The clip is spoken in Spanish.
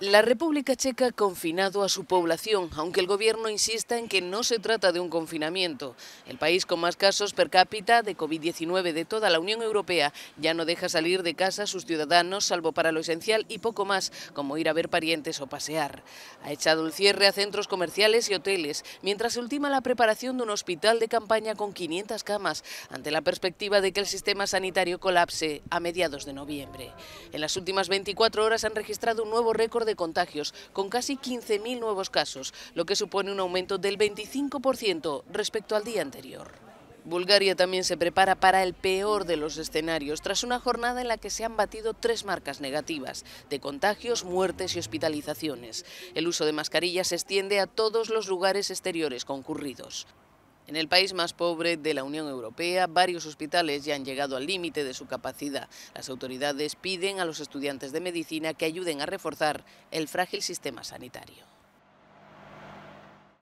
La República Checa ha confinado a su población, aunque el gobierno insista en que no se trata de un confinamiento. El país con más casos per cápita de COVID-19 de toda la Unión Europea ya no deja salir de casa a sus ciudadanos, salvo para lo esencial y poco más, como ir a ver parientes o pasear. Ha echado el cierre a centros comerciales y hoteles, mientras se ultima la preparación de un hospital de campaña con 500 camas, ante la perspectiva de que el sistema sanitario colapse a mediados de noviembre. En las últimas 24 horas han registrado un nuevo récord de contagios, con casi 15.000 nuevos casos, lo que supone un aumento del 25% respecto al día anterior. Bulgaria también se prepara para el peor de los escenarios, tras una jornada en la que se han batido tres marcas negativas de contagios, muertes y hospitalizaciones. El uso de mascarillas se extiende a todos los lugares exteriores concurridos. En el país más pobre de la Unión Europea, varios hospitales ya han llegado al límite de su capacidad. Las autoridades piden a los estudiantes de medicina que ayuden a reforzar el frágil sistema sanitario.